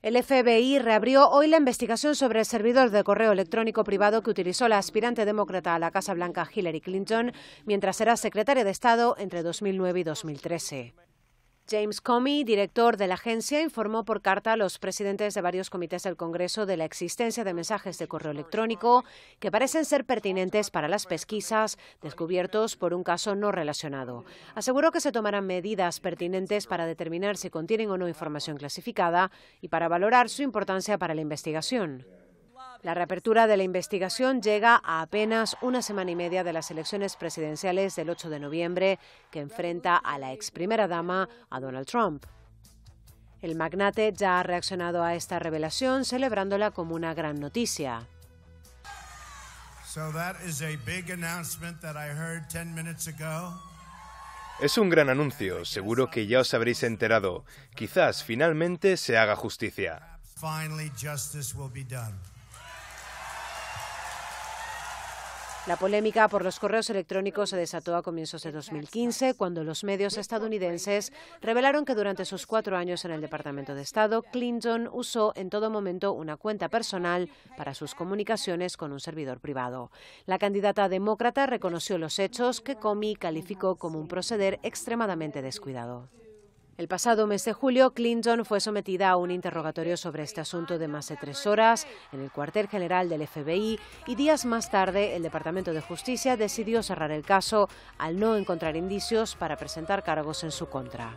El FBI reabrió hoy la investigación sobre el servidor de correo electrónico privado que utilizó la aspirante demócrata a la Casa Blanca Hillary Clinton mientras era secretaria de Estado entre 2009 y 2013. James Comey, director de la agencia, informó por carta a los presidentes de varios comités del Congreso de la existencia de mensajes de correo electrónico que parecen ser pertinentes para las pesquisas descubiertos por un caso no relacionado. Aseguró que se tomarán medidas pertinentes para determinar si contienen o no información clasificada y para valorar su importancia para la investigación. La reapertura de la investigación llega a apenas una semana y media de las elecciones presidenciales del 8 de noviembre, que enfrenta a la ex primera dama, a Donald Trump. El magnate ya ha reaccionado a esta revelación, celebrándola como una gran noticia. Es un gran anuncio, seguro que ya os habréis enterado. Quizás finalmente se haga justicia. La polémica por los correos electrónicos se desató a comienzos de 2015, cuando los medios estadounidenses revelaron que durante sus cuatro años en el Departamento de Estado, Clinton usó en todo momento una cuenta personal para sus comunicaciones con un servidor privado. La candidata demócrata reconoció los hechos que Comey calificó como un proceder extremadamente descuidado. El pasado mes de julio, Clinton fue sometida a un interrogatorio sobre este asunto de más de tres horas en el cuartel general del FBI y días más tarde el Departamento de Justicia decidió cerrar el caso al no encontrar indicios para presentar cargos en su contra.